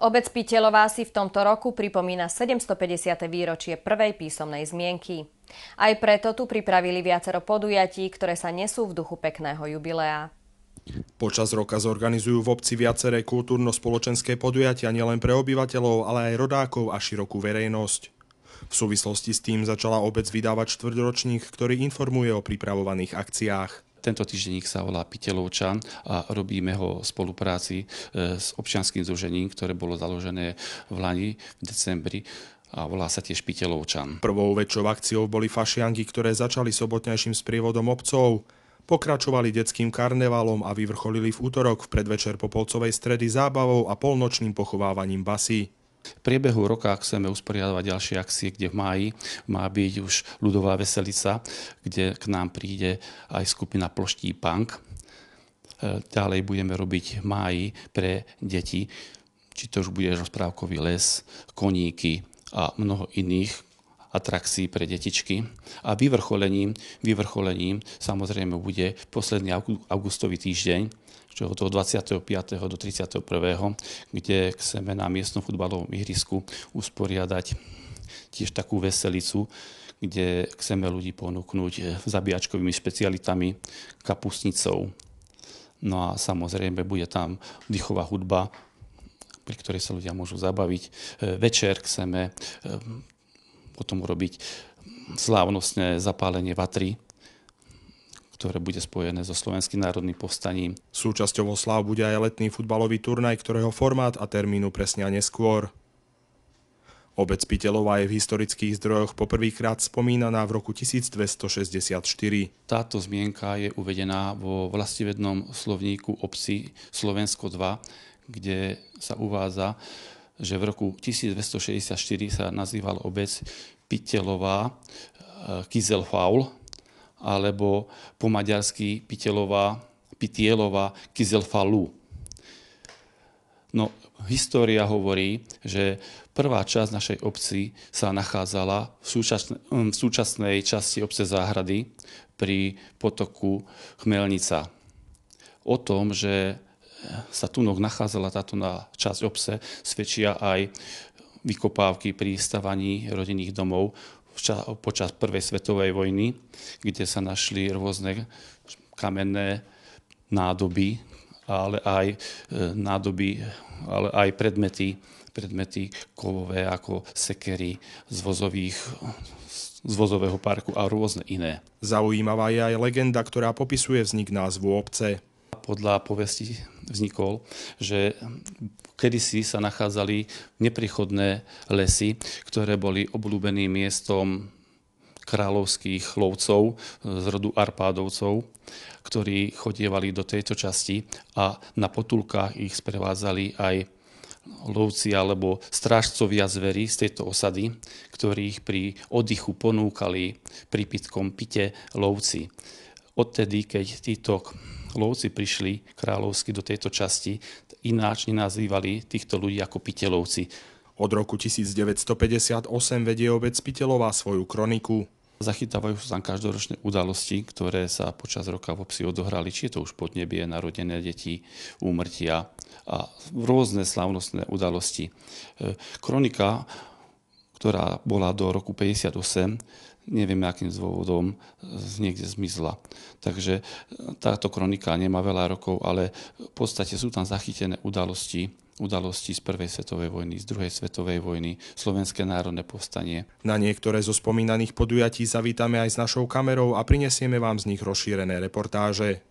Obec Piteľová si v tomto roku pripomína 750. výročie prvej písomnej zmienky. Aj preto tu pripravili viacero podujatí, ktoré sa nesú v duchu pekného jubilea. Počas roka zorganizujú v obci viaceré kultúrno-spoločenské podujatia nielen pre obyvateľov, ale aj rodákov a širokú verejnosť. V súvislosti s tým začala obec vydávať štvrťročník, ktorý informuje o pripravovaných akciách. Tento týždenník sa volá Pitelovčan a robíme ho v spolupráci e, s občianským združením, ktoré bolo založené v Lani v decembri a volá sa tiež Pitelovčan. Prvou väčšou akciou boli fašianky, ktoré začali sobotnejším sprievodom obcov. Pokračovali detským karnevalom a vyvrcholili v útorok v predvečer Popolcovej stredy zábavou a polnočným pochovávaním basy. V priebehu roka chceme usporiadovať ďalšie akcie, kde v máji má byť už ľudová veselica, kde k nám príde aj skupina Ploští Punk. E, ďalej budeme robiť máji pre deti, či to už bude rozprávkový les, koníky a mnoho iných atrakcií pre detičky. A vyvrcholením, vyvrcholením samozrejme bude posledný augustový týždeň, čo od 25. do 31., kde chceme na miestnom futbalovom ihrisku usporiadať tiež takú veselicu, kde chceme ľudí ponúknuť zabíjačkovými špecialitami, kapustnicou. No a samozrejme bude tam dýchová hudba, pri ktorej sa ľudia môžu zabaviť. Večer chceme potom eh, urobiť slávnostné zapálenie vatry, ktoré bude spojené so Slovenským národným povstaním. Súčasťou oslav bude aj letný futbalový turnaj, ktorého formát a termínu presnia neskôr. Obec Pitelová je v historických zdrojoch poprvýkrát spomínaná v roku 1264. Táto zmienka je uvedená vo vlastivednom slovníku obci Slovensko 2, kde sa uvádza, že v roku 1264 sa nazýval obec Pitelová eh, Kizelfaul, alebo po maďarsky pitelová, Pitielová Kizelfalu. No, história hovorí, že prvá časť našej obci sa nachádzala v, súčasnej, hm, v súčasnej časti obce záhrady pri potoku Chmelnica. O tom, že sa tu nachádzala táto na časť obce, svedčia aj vykopávky pri stavaní rodinných domov počas Prvej svetovej vojny, kde sa našli rôzne kamenné nádoby, ale aj e, nádoby, ale aj predmety, predmety kovové ako sekery z vozových z vozového parku a rôzne iné. Zaujímavá je aj legenda, ktorá popisuje vznik názvu obce podľa povesti vznikol, že kedysi sa nachádzali neprichodné lesy, ktoré boli obľúbeným miestom kráľovských lovcov z rodu Arpádovcov, ktorí chodievali do tejto časti a na potulkách ich sprevádzali aj lovci alebo strážcovia zvery z tejto osady, ktorých pri oddychu ponúkali prípitkom pite lovci. Odtedy, keď títo lovci prišli kráľovsky do tejto časti, ináč nenazývali týchto ľudí ako pitelovci. Od roku 1958 vedie obec Pitelová svoju kroniku. Zachytávajú sa tam každoročné udalosti, ktoré sa počas roka v obci odohrali, či je to už nebie, narodené deti, úmrtia a rôzne slavnostné udalosti. E, kronika, ktorá bola do roku 1958 nevieme akým dôvodom niekde zmizla. Takže e, táto kronika nemá veľa rokov, ale v podstate sú tam zachytené udalosti, udalosti z Prvej svetovej vojny, z Druhej svetovej vojny, Slovenské národné povstanie. Na niektoré zo spomínaných podujatí zavítame aj s našou kamerou a prinesieme vám z nich rozšírené reportáže.